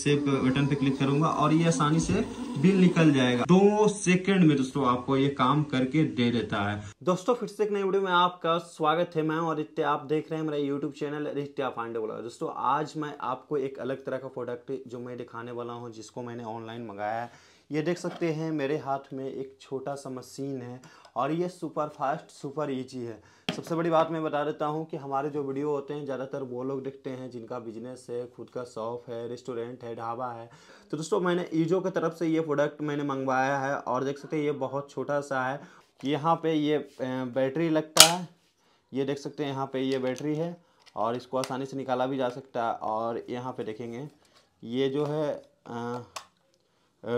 save button पे click करूंगा और ये आसानी से बिल निकल जाएगा दो सेकंड में दोस्तों आपको ये काम करके दे देता है दोस्तों फिर से एक नई वीडियो में आपका स्वागत है मैं और आदित्य आप देख रहे हैं मेरा यूट्यूब चैनल आदित्य पांडे बोला दोस्तों आज मैं आपको एक अलग तरह का प्रोडक्ट जो मैं दिखाने वाला हूँ जिसको मैंने ऑनलाइन मंगाया है ये देख सकते हैं मेरे हाथ में एक छोटा सा मशीन है और ये सुपर फास्ट सुपर ईजी है सबसे बड़ी बात मैं बता देता हूँ कि हमारे जो वीडियो होते हैं ज़्यादातर वो लोग देखते हैं जिनका बिजनेस है खुद का शॉप है रेस्टोरेंट है ढाबा है तो दोस्तों मैंने ईजो की तरफ से ये प्रोडक्ट मैंने मंगवाया है और देख सकते हैं ये बहुत छोटा सा है यहाँ पे ये बैटरी लगता है ये देख सकते हैं यहाँ पे ये बैटरी है और इसको आसानी से निकाला भी जा सकता है और यहाँ पे देखेंगे ये जो है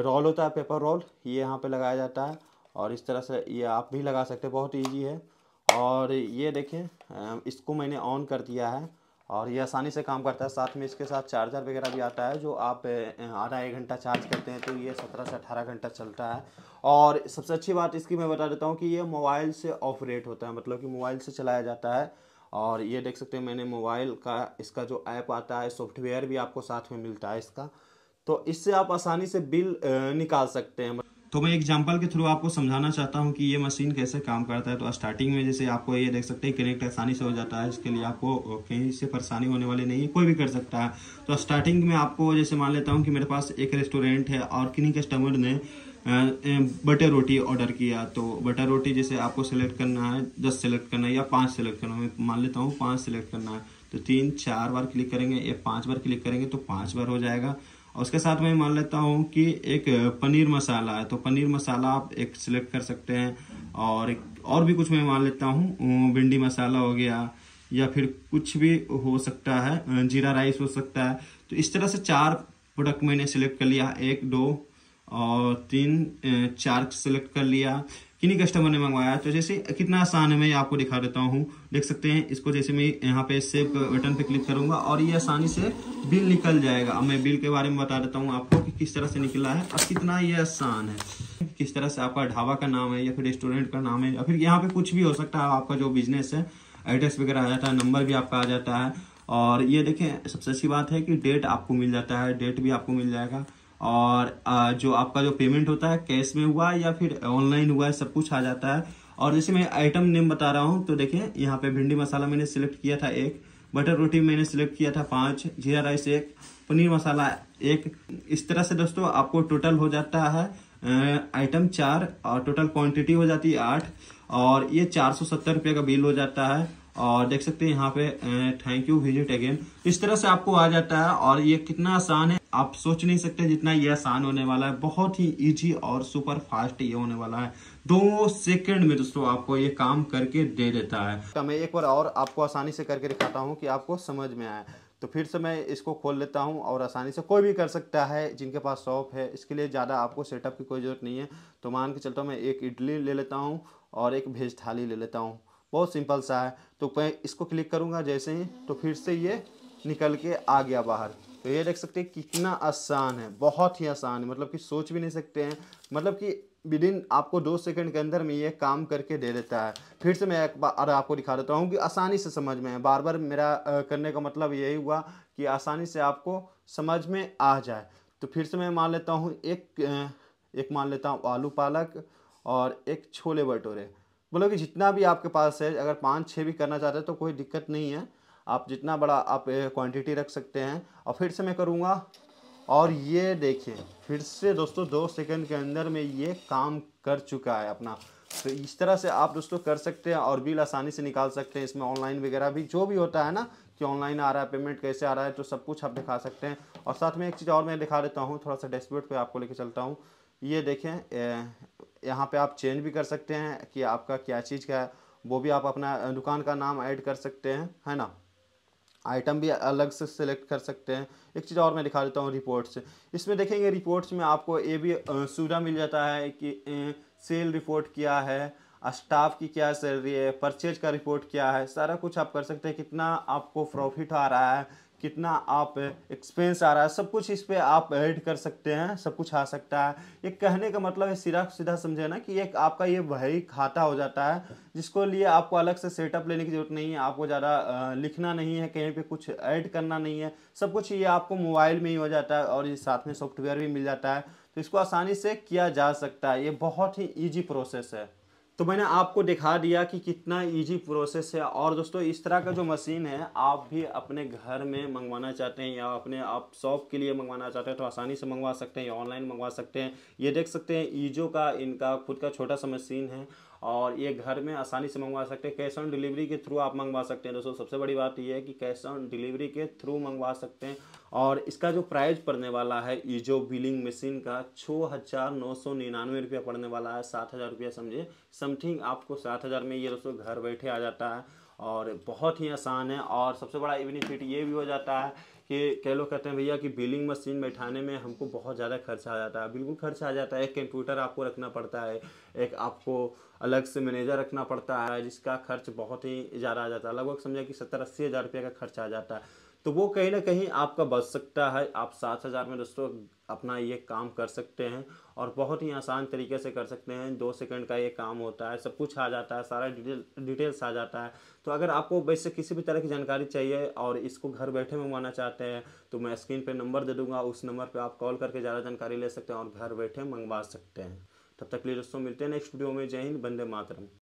रोल होता है पेपर रोल ये यहाँ पे लगाया जाता है और इस तरह से ये आप भी लगा सकते हैं बहुत ईजी है और ये देखें इसको मैंने ऑन कर दिया है और ये आसानी से काम करता है साथ में इसके साथ चार्जर वगैरह भी आता है जो आप आधा एक घंटा चार्ज करते हैं तो ये सत्रह से अठारह घंटा चलता है और सबसे अच्छी बात इसकी मैं बता देता हूँ कि ये मोबाइल से ऑपरेट होता है मतलब कि मोबाइल से चलाया जाता है और ये देख सकते हैं मैंने मोबाइल का इसका जो ऐप आता है सॉफ्टवेयर भी आपको साथ में मिलता है इसका तो इससे आप आसानी से बिल निकाल सकते हैं तो मैं एग्जांपल के थ्रू आपको समझाना चाहता हूँ कि ये मशीन कैसे काम करता है तो स्टार्टिंग में जैसे आपको ये देख सकते हैं कनेक्ट आसानी से हो जाता है इसके लिए आपको कहीं से परेशानी होने वाली नहीं है कोई भी कर सकता है तो स्टार्टिंग में आपको जैसे मान लेता हूँ कि मेरे पास एक रेस्टोरेंट है और किन्हीं कस्टमर ने बटर रोटी ऑर्डर किया तो बटर रोटी जैसे आपको सेलेक्ट करना है दस सेलेक्ट करना है या पाँच सेलेक्ट करना है मैं मान लेता हूँ पाँच सेलेक्ट करना है तो तीन चार बार क्लिक करेंगे या पाँच बार क्लिक करेंगे तो पाँच बार हो जाएगा और उसके साथ मैं मान लेता हूँ कि एक पनीर मसाला है तो पनीर मसाला आप एक सिलेक्ट कर सकते हैं और एक और भी कुछ मैं मान लेता हूँ भिंडी मसाला हो गया या फिर कुछ भी हो सकता है जीरा राइस हो सकता है तो इस तरह से चार प्रोडक्ट मैंने सिलेक्ट कर लिया एक दो और तीन चार सिलेक्ट कर लिया किन्हीं कस्टमर ने मंगवाया तो जैसे कितना आसान है मैं आपको दिखा देता हूँ देख सकते हैं इसको जैसे मैं यहाँ पे सेव बटन पे क्लिक करूँगा और ये आसानी से बिल निकल जाएगा अब मैं बिल के बारे में बता देता हूँ आपको कि किस तरह से निकला है और कितना ये आसान है किस तरह से आपका ढाबा का नाम है या फिर रेस्टोरेंट का नाम है या फिर यहाँ पे कुछ भी हो सकता है आपका जो बिजनेस है एड्रेस वगैरह आ जाता है नंबर भी आपका आ जाता है और ये देखें सबसे अच्छी बात है कि डेट आपको मिल जाता है डेट भी आपको मिल जाएगा और जो आपका जो पेमेंट होता है कैश में हुआ या फिर ऑनलाइन हुआ है सब कुछ आ जाता है और जैसे मैं आइटम नेम बता रहा हूँ तो देखिए यहाँ पे भिंडी मसाला मैंने सिलेक्ट किया था एक बटर रोटी मैंने सिलेक्ट किया था पाँच जीरा राइस एक पनीर मसाला एक इस तरह से दोस्तों आपको टोटल हो जाता है आइटम चार और टोटल क्वांटिटी हो जाती है आठ और ये चार सौ सत्तर रुपये का बिल हो जाता है और देख सकते हैं यहाँ पे थैंक यू विजिट अगेन इस तरह से आपको आ जाता है और ये कितना आसान है आप सोच नहीं सकते जितना ये आसान होने वाला है बहुत ही इजी और सुपर फास्ट ये होने वाला है दो सेकंड में दोस्तों आपको ये काम करके दे देता है तो मैं एक बार और आपको आसानी से करके दिखाता हूँ कि आपको समझ में आए तो फिर से मैं इसको खोल लेता हूँ और आसानी से कोई भी कर सकता है जिनके पास शॉप है इसके लिए ज़्यादा आपको सेटअप की कोई ज़रूरत नहीं है तो मान के चलता हूँ मैं एक इडली ले लेता हूँ और एक भेज थाली ले लेता हूँ बहुत सिंपल सा है तो मैं इसको क्लिक करूँगा जैसे ही तो फिर से ये निकल के आ गया बाहर तो ये देख सकते हैं कितना आसान है बहुत ही आसान है मतलब कि सोच भी नहीं सकते हैं मतलब कि विद इन आपको दो सेकंड के अंदर में ये काम करके दे देता है फिर से मैं एक बार आपको दिखा देता हूँ कि आसानी से समझ में बार बार मेरा करने का मतलब यही हुआ कि आसानी से आपको समझ में आ जाए तो फिर से मैं मान लेता हूँ एक एक मान लेता हूँ आलू पालक और एक छोले भटूरे बोलो कि जितना भी आपके पास है अगर पाँच छः भी करना चाहते हैं तो कोई दिक्कत नहीं है आप जितना बड़ा आप क्वांटिटी रख सकते हैं और फिर से मैं करूँगा और ये देखिए फिर से दोस्तों दो सेकंड के अंदर में ये काम कर चुका है अपना तो इस तरह से आप दोस्तों कर सकते हैं और बिल आसानी से निकाल सकते हैं इसमें ऑनलाइन वगैरह भी जो भी होता है ना कि ऑनलाइन आ रहा है पेमेंट कैसे आ रहा है तो सब कुछ आप दिखा सकते हैं और साथ में एक चीज़ और मैं दिखा देता हूँ थोड़ा सा डेस्कबोर्ड पर आपको लेके चलता हूँ ये देखें यहाँ पे आप चेंज भी कर सकते हैं कि आपका क्या चीज़ का है वो भी आप अपना दुकान का नाम ऐड कर सकते हैं है ना आइटम भी अलग से सिलेक्ट कर सकते हैं एक चीज़ और मैं दिखा देता हूँ रिपोर्ट्स इसमें देखेंगे रिपोर्ट्स में आपको ये भी सुविधा मिल जाता है कि सेल रिपोर्ट क्या है स्टाफ की क्या सैलरी है परचेज का रिपोर्ट क्या है सारा कुछ आप कर सकते हैं कितना आपको प्रॉफिट आ रहा है कितना आप एक्सपेंस आ रहा है सब कुछ इस पर आप ऐड कर सकते हैं सब कुछ आ सकता है ये कहने का मतलब है सीधा सीधा समझे ना कि एक आपका ये वही खाता हो जाता है जिसको लिए आपको अलग से सेटअप लेने की ज़रूरत नहीं है आपको ज़्यादा लिखना नहीं है कहीं पे कुछ ऐड करना नहीं है सब कुछ ये आपको मोबाइल में ही हो जाता है और ये साथ में सॉफ्टवेयर भी मिल जाता है तो इसको आसानी से किया जा सकता है ये बहुत ही ईजी प्रोसेस है तो मैंने आपको दिखा दिया कि कितना इजी प्रोसेस है और दोस्तों इस तरह का जो मशीन है आप भी अपने घर में मंगवाना चाहते हैं या अपने आप शॉप के लिए मंगवाना चाहते हैं तो आसानी से मंगवा सकते हैं या ऑनलाइन मंगवा सकते हैं ये देख सकते हैं ईजो का इनका खुद का छोटा सा मशीन है और ये घर में आसानी से मंगवा सकते हैं कैश ऑन डिलीवरी के थ्रू आप मंगवा सकते हैं दोस्तों सबसे बड़ी बात यह है कि कैश ऑन डिलीवरी के थ्रू मंगवा सकते हैं और इसका जो प्राइस पड़ने वाला है ईजो बिलिंग मशीन का छः हज़ार नौ सौ निन्यानवे रुपया पड़ने वाला है सात हज़ार रुपया समझिए समथिंग आपको सात हज़ार में ये दोस्तों घर बैठे आ जाता है और बहुत ही आसान है और सबसे बड़ा बेनिफिट ये भी हो जाता है कि कई लोग कहते हैं भैया कि बिलिंग मशीन बैठाने में हमको बहुत ज़्यादा खर्चा आ जाता है बिल्कुल खर्चा आ जाता है एक कंप्यूटर आपको रखना पड़ता है एक आपको अलग से मैनेजर रखना पड़ता है जिसका खर्च बहुत ही ज़्यादा आ जाता है लगभग समझा कि सत्तर अस्सी हज़ार रुपये का खर्च आ जाता है तो वो कहीं ना कहीं आपका बच सकता है आप सात हज़ार में दोस्तों अपना ये काम कर सकते हैं और बहुत ही आसान तरीके से कर सकते हैं दो सेकंड का ये काम होता है सब कुछ आ जाता है सारा डिटेल डिटेल्स आ जाता है तो अगर आपको वैसे किसी भी तरह की जानकारी चाहिए और इसको घर बैठे मंगवाना चाहते हैं तो मैं स्क्रीन पर नंबर दे दूँगा उस नंबर पर आप कॉल करके ज़्यादा जानकारी ले सकते हैं और घर बैठे मंगवा सकते हैं तब तक लिए दोस्तों मिलते हैं नेक्स्ट वीडियो में जय हिंद बंदे मातरम